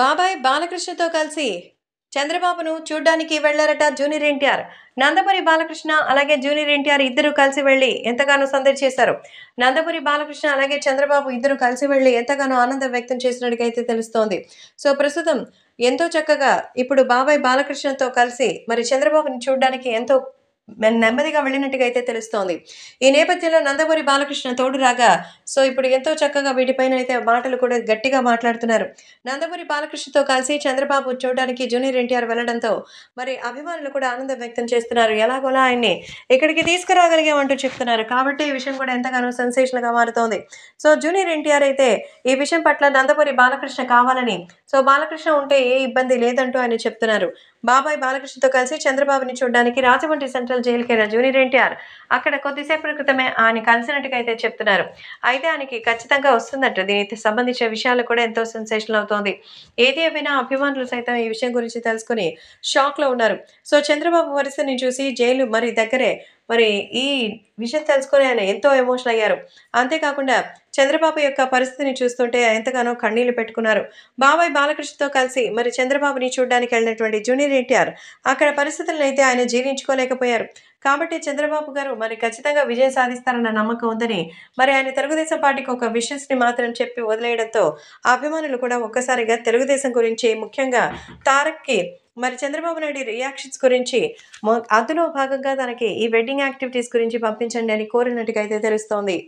బాబాయ్ బాలకృష్ణతో కలిసి చంద్రబాబును చూడ్డానికి వెళ్లారట జూనియర్ ఎన్టీఆర్ నందమూరి బాలకృష్ణ అలాగే జూనియర్ ఎన్టీఆర్ ఇద్దరు కలిసి వెళ్లి ఎంతగానో సందడి చేశారు నందమూరి బాలకృష్ణ అలాగే చంద్రబాబు ఇద్దరు కలిసి వెళ్లి ఎంతగానో ఆనందం వ్యక్తం చేసినట్టుగా తెలుస్తోంది సో ప్రస్తుతం ఎంతో చక్కగా ఇప్పుడు బాబాయ్ బాలకృష్ణతో కలిసి మరి చంద్రబాబుని చూడడానికి ఎంతో నెమ్మదిగా వెళ్ళినట్టుగా అయితే తెలుస్తోంది ఈ నేపథ్యంలో నందమూరి బాలకృష్ణ తోడు రాగా సో ఇప్పుడు ఎంతో చక్కగా వీటిపైన అయితే మాటలు కూడా గట్టిగా మాట్లాడుతున్నారు నందమూరి బాలకృష్ణతో కలిసి చంద్రబాబు చూడడానికి జూనియర్ ఎన్టీఆర్ వెళ్ళడంతో మరి అభిమానులు కూడా ఆనందం వ్యక్తం చేస్తున్నారు ఎలాగోలా ఆయన్ని ఇక్కడికి తీసుకురాగలిగామంటూ చెప్తున్నారు కాబట్టి ఈ విషయం కూడా ఎంతగానో గా మారుతోంది సో జూనియర్ ఎన్టీఆర్ అయితే ఈ విషయం పట్ల నందమూరి బాలకృష్ణ కావాలని సో బాలకృష్ణ ఉంటే ఏ ఇబ్బంది లేదంటూ ఆయన చెప్తున్నారు బాబాయ్ బాలకృష్ణతో కలిసి చంద్రబాబుని చూడడానికి రాజమండ్రి సెంట్రల్ జైలుకి వెళ్ళిన జూనియర్ ఎన్టీఆర్ అక్కడ కొద్దిసేపటి క్రితమే ఆయన కలిసినట్టుగా అయితే చెప్తున్నారు అయితే ఆయనకి ఖచ్చితంగా వస్తుందట దీనికి సంబంధించిన విషయాలు కూడా ఎంతో సెన్సేషన్ అవుతోంది ఏది ఏమైనా అభిమానులు సైతం ఈ విషయం గురించి తెలుసుకుని షాక్లో ఉన్నారు సో చంద్రబాబు వరుసని చూసి జైలు మరి దగ్గరే మరి ఈ విషయం తెలుసుకొని ఆయన ఎంతో ఎమోషనల్ అయ్యారు అంతేకాకుండా చంద్రబాబు యొక్క పరిస్థితిని చూస్తుంటే ఎంతగానో కన్నీళ్లు పెట్టుకున్నారు బాబాయ్ బాలకృష్ణతో కలిసి మరి చంద్రబాబుని చూడడానికి వెళ్ళినటువంటి జూనియర్ ఎన్టీఆర్ అక్కడ పరిస్థితులను అయితే ఆయన జీర్ణించుకోలేకపోయారు కాబట్టి చంద్రబాబు గారు మరి ఖచ్చితంగా విజయం సాధిస్తారన్న నమ్మకం ఉందని మరి ఆయన తెలుగుదేశం పార్టీకి ఒక విషయస్ని మాత్రం చెప్పి వదిలేయడంతో అభిమానులు కూడా ఒక్కసారిగా తెలుగుదేశం గురించి ముఖ్యంగా తారక్కి మరి చంద్రబాబు నాయుడు రియాక్షన్స్ గురించి అందులో భాగంగా తనకి ఈ వెడ్డింగ్ యాక్టివిటీస్ గురించి పంపించండి అని కోరినట్టుగా అయితే తెలుస్తోంది